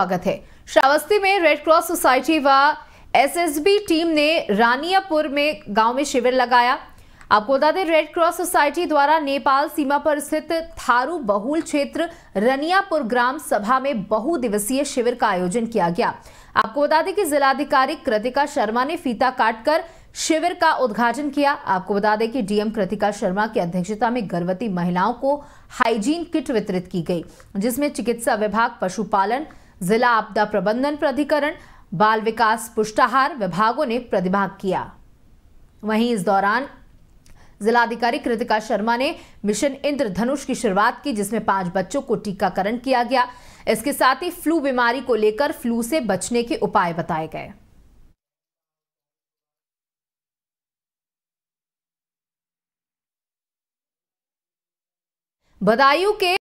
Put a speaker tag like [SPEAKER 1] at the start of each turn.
[SPEAKER 1] स्वागत है
[SPEAKER 2] श्रावस्ती में रेड क्रॉस सोसाइटी व एसएसबी टीम ने रानियापुर में गांव में शिविर लगाया आपको बता दें रेड क्रॉस सोसाइटी द्वारा नेपाल सीमा पर स्थित थारू बहुल क्षेत्र रनियापुर ग्राम सभा में बहुदिवसीय शिविर का आयोजन किया गया आपको बता दें कि जिलाधिकारी कृतिका शर्मा ने फीता काटकर शिविर का उद्घाटन किया आपको बता दें कि डीएम कृतिका शर्मा की अध्यक्षता में गर्भवती महिलाओं को हाइजीन किट वितरित की गई जिसमें चिकित्सा विभाग पशुपालन जिला आपदा प्रबंधन प्राधिकरण बाल विकास पुष्टाहार विभागों ने प्रतिभाग किया वहीं इस दौरान जिलाधिकारी कृतिका शर्मा ने मिशन इंद्रधनुष की शुरुआत की जिसमें पांच बच्चों को टीकाकरण किया गया इसके साथ ही फ्लू बीमारी को लेकर फ्लू से बचने के उपाय बताए गए
[SPEAKER 3] बदायूं के